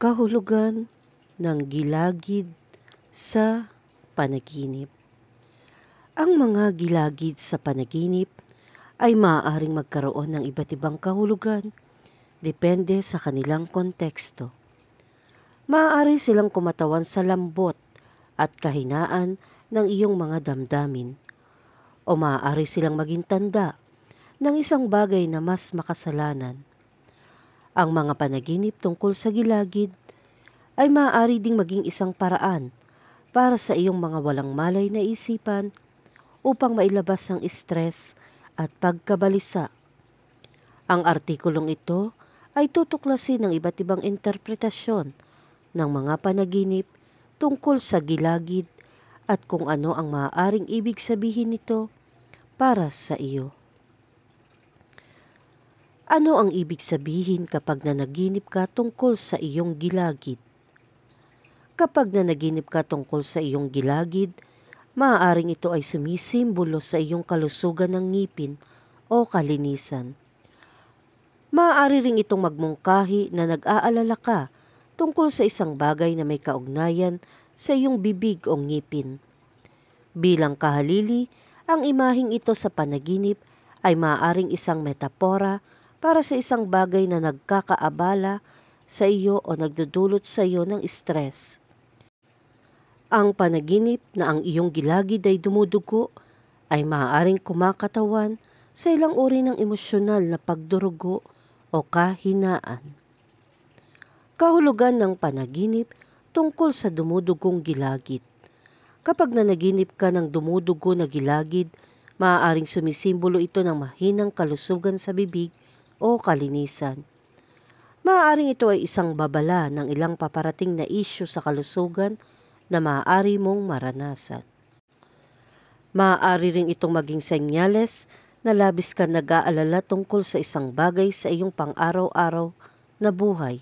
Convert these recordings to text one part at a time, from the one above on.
kahulugan ng gilagid sa panaginip. Ang mga gilagid sa panaginip ay maaaring magkaroon ng iba't ibang kahulugan depende sa kanilang konteksto. Maaari silang kumatawan sa lambot at kahinaan ng iyong mga damdamin o maaari silang maging tanda ng isang bagay na mas makasalanan ang mga panaginip tungkol sa gilagid ay maaari ding maging isang paraan para sa iyong mga walang malay na isipan upang mailabas ang stress at pagkabalisa. Ang artikulong ito ay tutuklasin ng iba't ibang interpretasyon ng mga panaginip tungkol sa gilagid at kung ano ang maaaring ibig sabihin nito para sa iyo. Ano ang ibig sabihin kapag nanaginip ka tungkol sa iyong gilagid? Kapag nanaginip ka tungkol sa iyong gilagid, maaaring ito ay sumisimbolo sa iyong kalusugan ng ngipin o kalinisan. Maaari ring itong magmungkahi na nag-aalala ka tungkol sa isang bagay na may kaugnayan sa iyong bibig o ngipin. Bilang kahalili, ang imahing ito sa panaginip ay maaaring isang metapora para sa isang bagay na nagkakaabala sa iyo o nagdudulot sa iyo ng stress. Ang panaginip na ang iyong gilagid ay dumudugo ay maaaring kumakatawan sa ilang uri ng emosyonal na pagdurugo o kahinaan. Kahulugan ng panaginip tungkol sa dumudugong gilagid. Kapag nanaginip ka ng dumudugo na gilagid, maaaring sumisimbolo ito ng mahinang kalusugan sa bibig o kalinisan. Maaaring ito ay isang babala ng ilang paparating na isyu sa kalusugan na maaari mong maranasan. Maaari rin itong maging senyales na labis ka nag-aalala tungkol sa isang bagay sa iyong pang-araw-araw na buhay.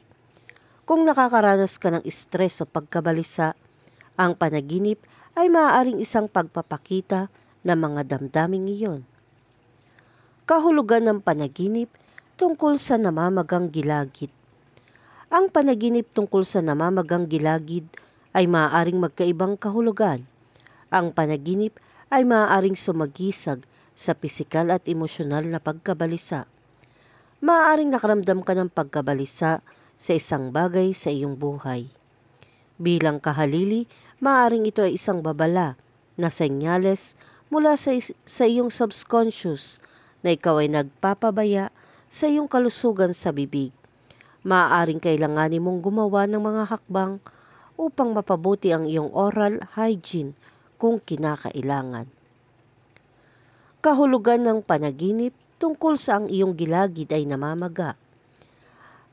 Kung nakakaranas ka ng stress o pagkabalisa, ang panaginip ay maaaring isang pagpapakita ng mga damdaming iyon. Kahulugan ng panaginip tungkol sa namamagang gilagid. Ang panaginip tungkol sa namamagang gilagid ay maaaring magkaibang kahulugan. Ang panaginip ay maaaring sumagisag sa pisikal at emosyonal na pagkabalisa. Maaaring nakaramdam ka ng pagkabalisa sa isang bagay sa iyong buhay. Bilang kahalili, maaaring ito ay isang babala na senyales mula sa, sa iyong subconscious na ikaw ay nagpapabaya sa iyong kalusugan sa bibig. Maaaring kailanganin mong gumawa ng mga hakbang upang mapabuti ang iyong oral hygiene kung kinakailangan. Kahulugan ng panaginip tungkol sa ang iyong gilagid ay namamaga.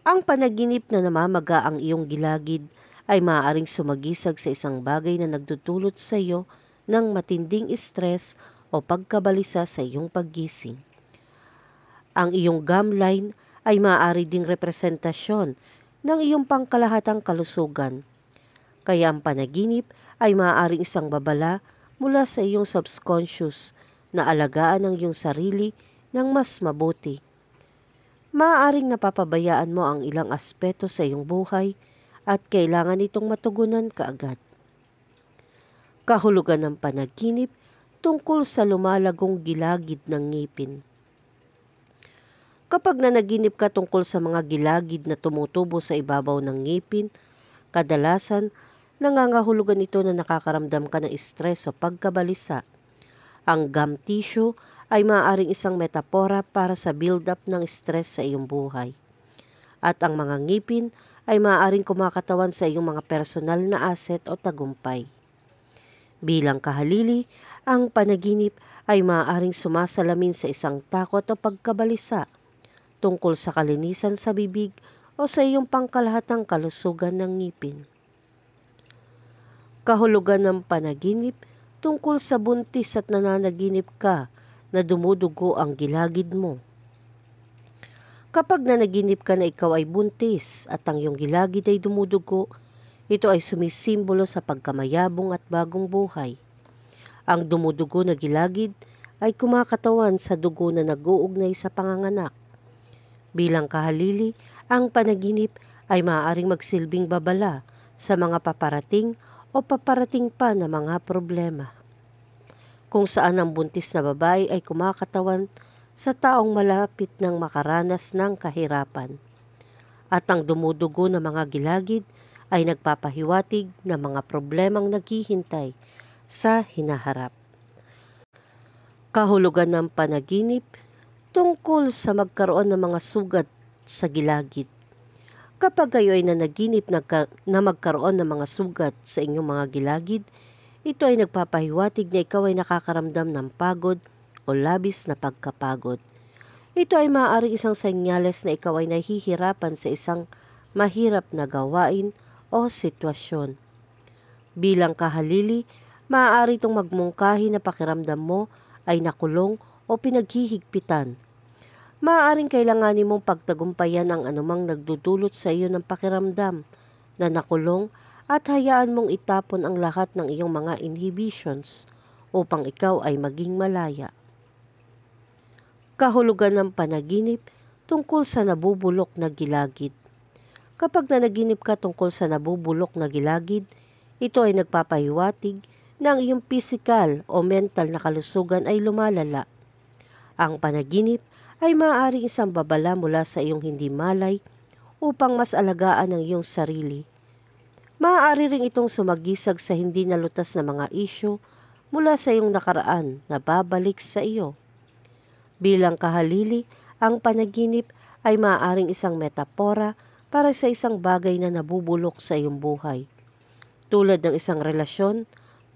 Ang panaginip na namamaga ang iyong gilagid ay maaaring sumagisag sa isang bagay na nagdudulot sa iyo ng matinding stress o pagkabalisa sa iyong paggising. Ang iyong gumline ay maaari ding representasyon ng iyong pangkalahatang kalusugan. Kaya ang panaginip ay maaaring isang babala mula sa iyong subconscious na alagaan ang iyong sarili ng mas mabuti. Maaaring napapabayaan mo ang ilang aspeto sa iyong buhay at kailangan itong matugunan kaagad. Kahulugan ng panaginip tungkol sa lumalagong gilagid ng ngipin. Kapag nanaginip ka tungkol sa mga gilagid na tumutubo sa ibabaw ng ngipin, kadalasan nangangahulugan ito na nakakaramdam ka ng estres o pagkabalisa. Ang gum tissue ay maaaring isang metapora para sa build-up ng stress sa iyong buhay. At ang mga ngipin ay maaaring kumakatawan sa iyong mga personal na asset o tagumpay. Bilang kahalili, ang panaginip ay maaaring sumasalamin sa isang takot o pagkabalisa tungkol sa kalinisan sa bibig o sa iyong pangkalahatang kalusugan ng ngipin. Kahulugan ng panaginip tungkol sa buntis at nananaginip ka na dumudugo ang gilagid mo. Kapag nanaginip ka na ikaw ay buntis at ang iyong gilagid ay dumudugo, ito ay sumisimbolo sa pagkamayabong at bagong buhay. Ang dumudugo na gilagid ay kumakatawan sa dugo na nag-uugnay sa panganganak. Bilang kahalili, ang panaginip ay maaaring magsilbing babala sa mga paparating o paparating pa na mga problema. Kung saan ang buntis na babae ay kumakatawan sa taong malapit ng makaranas ng kahirapan. At ang dumudugo ng mga gilagid ay nagpapahiwatig ng mga problemang naghihintay sa hinaharap. Kahulugan ng panaginip tungkol sa magkaroon ng mga sugat sa gilagid. Kapag kayo ay nanaginip na, ka, na magkaroon ng mga sugat sa inyong mga gilagid, ito ay nagpapahiwatig na ikaw ay nakakaramdam ng pagod o labis na pagkapagod. Ito ay maaaring isang senyales na ikaw ay nahihirapan sa isang mahirap na gawain o sitwasyon. Bilang kahalili, maaari itong magmungkahi na pakiramdam mo ay nakulong o pinaghihigpitan maaaring kailanganin mong pagtagumpayan ang anumang nagdudulot sa iyo ng pakiramdam na nakulong at hayaan mong itapon ang lahat ng iyong mga inhibitions upang ikaw ay maging malaya. Kahulugan ng panaginip tungkol sa nabubulok na gilagid. Kapag nanaginip ka tungkol sa nabubulok na gilagid, ito ay nagpapahiwatig na ang iyong physical o mental na kalusugan ay lumalala. Ang panaginip ay maaaring isang babala mula sa iyong hindi malay upang mas alagaan ang iyong sarili. Maaari rin itong sumagisag sa hindi nalutas na mga isyo mula sa iyong nakaraan na babalik sa iyo. Bilang kahalili, ang panaginip ay maaaring isang metapora para sa isang bagay na nabubulok sa iyong buhay, tulad ng isang relasyon,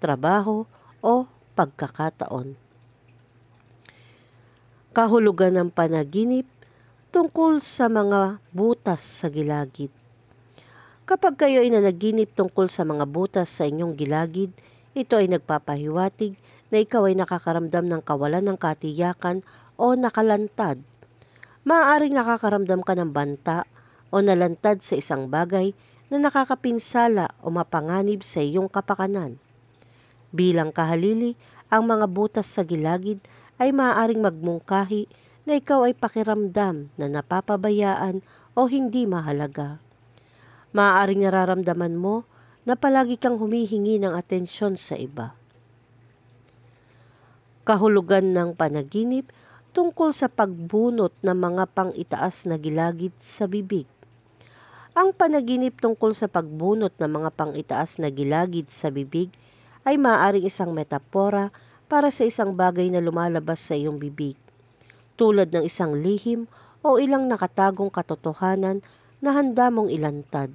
trabaho, o pagkakataon kahulugan ng panaginip tungkol sa mga butas sa gilagid. Kapag kayo ay nanaginip tungkol sa mga butas sa inyong gilagid, ito ay nagpapahiwatig na ikaw ay nakakaramdam ng kawalan ng katiyakan o nakalantad. Maaaring nakakaramdam ka ng banta o nalantad sa isang bagay na nakakapinsala o mapanganib sa iyong kapakanan. Bilang kahalili, ang mga butas sa gilagid ay maaaring magmungkahi na ikaw ay pakiramdam na napapabayaan o hindi mahalaga. Maaaring nararamdaman mo na palagi kang humihingi ng atensyon sa iba. Kahulugan ng panaginip tungkol sa pagbunot ng mga pangitaas na gilagid sa bibig. Ang panaginip tungkol sa pagbunot ng mga pangitaas na gilagid sa bibig ay maaaring isang metapora para sa isang bagay na lumalabas sa iyong bibig, tulad ng isang lihim o ilang nakatagong katotohanan na handa mong ilantad.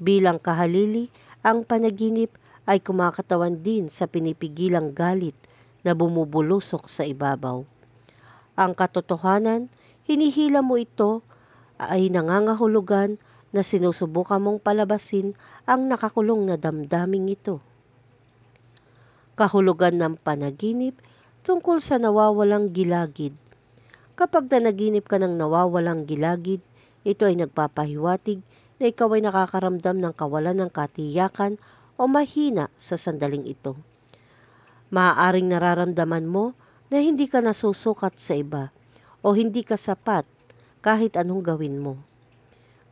Bilang kahalili, ang panaginip ay kumakatawan din sa pinipigilang galit na bumubulusok sa ibabaw. Ang katotohanan, hinihila mo ito ay nangangahulugan na sinusubukan mong palabasin ang nakakulong na damdaming ito kahulugan ng panaginip tungkol sa nawawalang gilagid. Kapag nanaginip ka ng nawawalang gilagid, ito ay nagpapahiwatig na ikaw ay nakakaramdam ng kawalan ng katiyakan o mahina sa sandaling ito. Maaaring nararamdaman mo na hindi ka nasusukat sa iba o hindi ka sapat kahit anong gawin mo.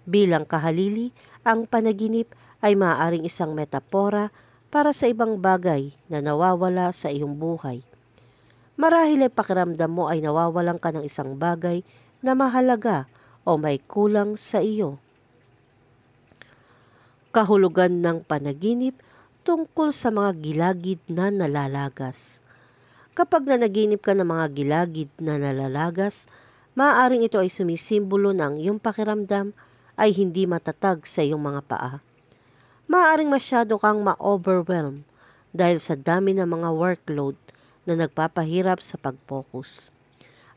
Bilang kahalili, ang panaginip ay maaaring isang metapora para sa ibang bagay na nawawala sa iyong buhay. Marahil ay pakiramdam mo ay nawawalan ka ng isang bagay na mahalaga o may kulang sa iyo. Kahulugan ng panaginip tungkol sa mga gilagid na nalalagas. Kapag nanaginip ka ng mga gilagid na nalalagas, maaaring ito ay sumisimbolo ng iyong pakiramdam ay hindi matatag sa iyong mga paa maaaring masyado kang ma-overwhelm dahil sa dami ng mga workload na nagpapahirap sa pag-focus.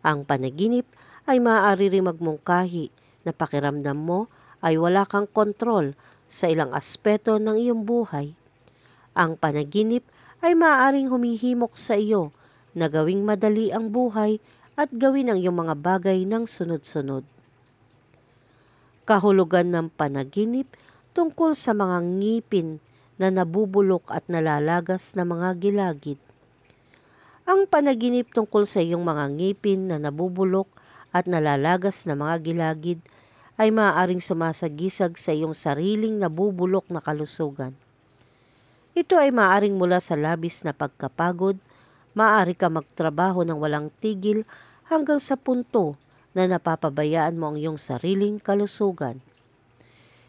Ang panaginip ay maaari ring magmungkahi na pakiramdam mo ay wala kang kontrol sa ilang aspeto ng iyong buhay. Ang panaginip ay maaaring humihimok sa iyo na gawing madali ang buhay at gawin ang iyong mga bagay ng sunod-sunod. Kahulugan ng panaginip tungkol sa mga ngipin na nabubulok at nalalagas na mga gilagid. Ang panaginip tungkol sa iyong mga ngipin na nabubulok at nalalagas na mga gilagid ay maaaring sumasagisag sa iyong sariling nabubulok na kalusugan. Ito ay maaaring mula sa labis na pagkapagod, maaari ka magtrabaho ng walang tigil hanggang sa punto na napapabayaan mo ang iyong sariling kalusugan.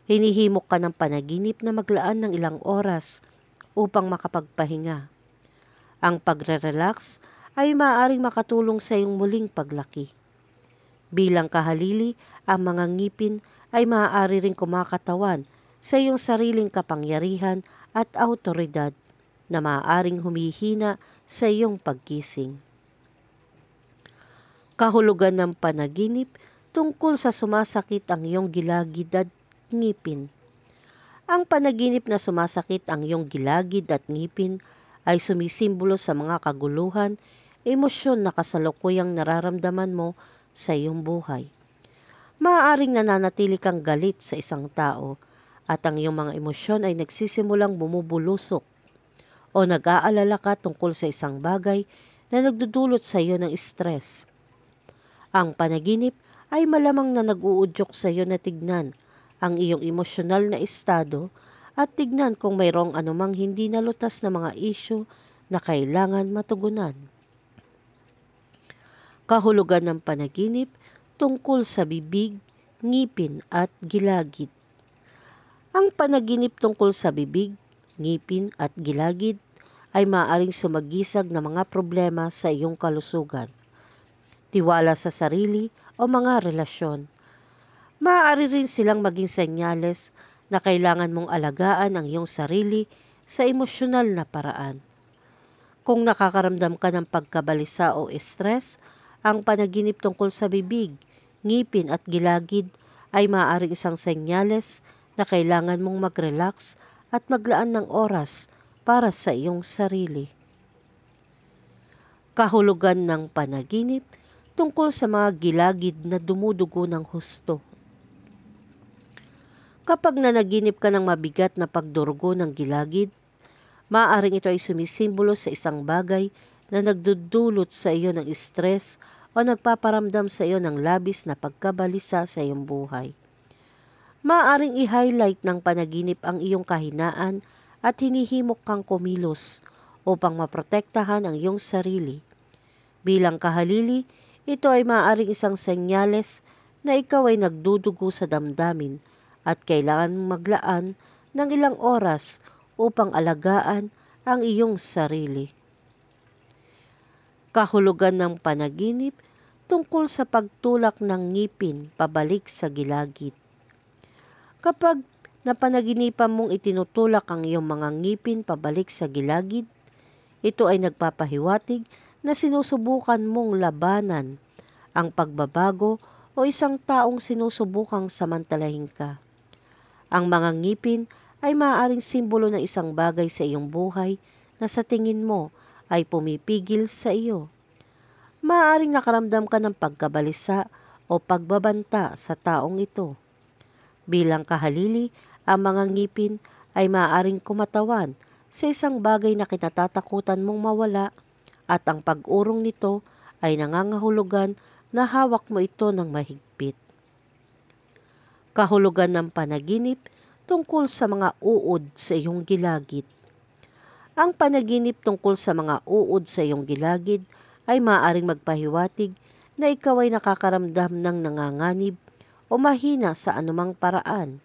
Hinihimok ka ng panaginip na maglaan ng ilang oras upang makapagpahinga. Ang pagre-relax ay maaaring makatulong sa iyong muling paglaki. Bilang kahalili, ang mga ngipin ay maaari ring kumakatawan sa iyong sariling kapangyarihan at autoridad na maaaring humihina sa iyong pagkising. Kahulugan ng panaginip tungkol sa sumasakit ang iyong gilagid gilagidad ngipin. Ang panaginip na sumasakit ang iyong gilagid at ngipin ay sumisimbolo sa mga kaguluhan, emosyon na kasalukuyang nararamdaman mo sa iyong buhay. Maaaring nananatili kang galit sa isang tao at ang iyong mga emosyon ay nagsisimulang bumubulusok o nag-aalala ka tungkol sa isang bagay na nagdudulot sa iyo ng stress. Ang panaginip ay malamang na nag-uudyok sa iyo na tignan ang iyong emosyonal na estado at tignan kung mayroong anumang hindi nalutas na mga isyo na kailangan matugunan. Kahulugan ng panaginip tungkol sa bibig, ngipin at gilagid. Ang panaginip tungkol sa bibig, ngipin at gilagid ay maaaring sumagisag ng mga problema sa iyong kalusugan, tiwala sa sarili o mga relasyon, maaari rin silang maging senyales na kailangan mong alagaan ang iyong sarili sa emosyonal na paraan. Kung nakakaramdam ka ng pagkabalisa o stress, ang panaginip tungkol sa bibig, ngipin at gilagid ay maaaring isang senyales na kailangan mong mag-relax at maglaan ng oras para sa iyong sarili. Kahulugan ng panaginip tungkol sa mga gilagid na dumudugo ng husto. Kapag nanaginip ka ng mabigat na pagdurgo ng gilagid, maaaring ito ay sumisimbolo sa isang bagay na nagdudulot sa iyo ng stress o nagpaparamdam sa iyo ng labis na pagkabalisa sa iyong buhay. Maaring i-highlight ng panaginip ang iyong kahinaan at hinihimok kang kumilos upang maprotektahan ang iyong sarili. Bilang kahalili, ito ay maaaring isang senyales na ikaw ay nagdudugo sa damdamin at kailangan maglaan ng ilang oras upang alagaan ang iyong sarili. Kahulugan ng panaginip tungkol sa pagtulak ng ngipin pabalik sa gilagid. Kapag napanaginipan mong itinutulak ang iyong mga ngipin pabalik sa gilagid, ito ay nagpapahiwatig na sinusubukan mong labanan ang pagbabago o isang taong sinusubukang samantalahin ka. Ang mga ngipin ay maaaring simbolo ng isang bagay sa iyong buhay na sa tingin mo ay pumipigil sa iyo. Maaaring nakaramdam ka ng pagkabalisa o pagbabanta sa taong ito. Bilang kahalili, ang mga ngipin ay maaaring kumatawan sa isang bagay na kinatatakutan mong mawala at ang pag-urong nito ay nangangahulugan na hawak mo ito ng mahigpit kahulugan ng panaginip tungkol sa mga uod sa iyong gilagid. Ang panaginip tungkol sa mga uod sa iyong gilagid ay maaaring magpahiwatig na ikaw ay nakakaramdam ng nanganganib o mahina sa anumang paraan.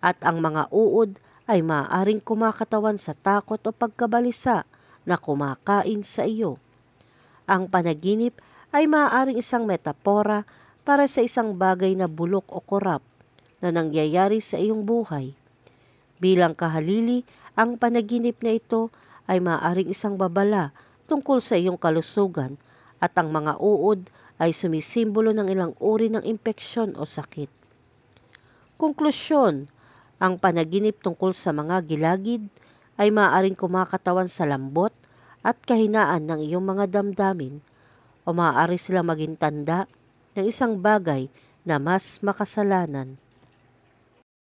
At ang mga uod ay maaaring kumakatawan sa takot o pagkabalisa na kumakain sa iyo. Ang panaginip ay maaaring isang metapora para sa isang bagay na bulok o korap na nangyayari sa iyong buhay. Bilang kahalili, ang panaginip na ito ay maaring isang babala tungkol sa iyong kalusugan at ang mga uod ay sumisimbolo ng ilang uri ng impeksyon o sakit. Konklusyon, ang panaginip tungkol sa mga gilagid ay maaaring kumakatawan sa lambot at kahinaan ng iyong mga damdamin o maaari silang maging tanda ng isang bagay na mas makasalanan.